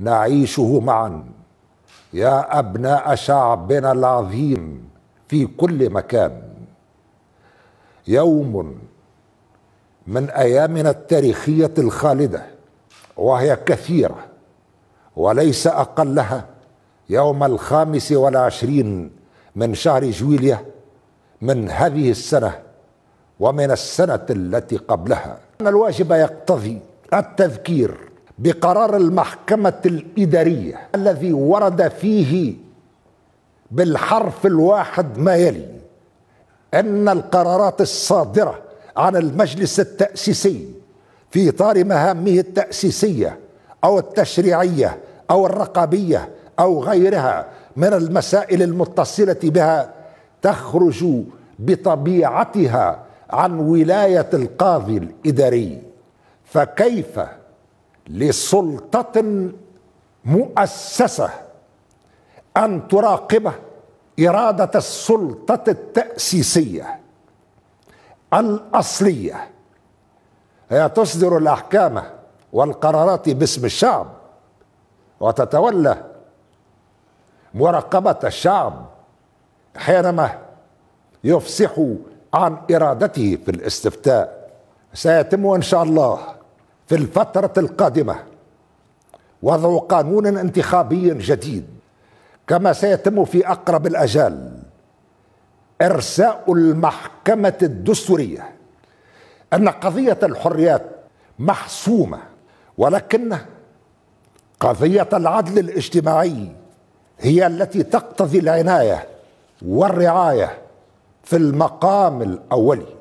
نعيشه معا يا ابناء شعبنا العظيم في كل مكان يوم من ايامنا التاريخيه الخالده وهي كثيره وليس اقلها يوم الخامس والعشرين من شهر جويليه من هذه السنه ومن السنه التي قبلها ان الواجب يقتضي التذكير بقرار المحكمة الإدارية الذي ورد فيه بالحرف الواحد ما يلي أن القرارات الصادرة عن المجلس التأسيسي في إطار مهامه التأسيسية أو التشريعية أو الرقابية أو غيرها من المسائل المتصلة بها تخرج بطبيعتها عن ولاية القاضي الإداري فكيف لسلطة مؤسسة أن تراقب إرادة السلطة التأسيسية الأصلية هي تصدر الأحكام والقرارات باسم الشعب وتتولى مراقبة الشعب حينما يفسح عن إرادته في الاستفتاء سيتم إن شاء الله في الفترة القادمة وضع قانون انتخابي جديد كما سيتم في أقرب الأجال إرساء المحكمة الدستورية أن قضية الحريات محسومة ولكن قضية العدل الاجتماعي هي التي تقتضي العناية والرعاية في المقام الأولي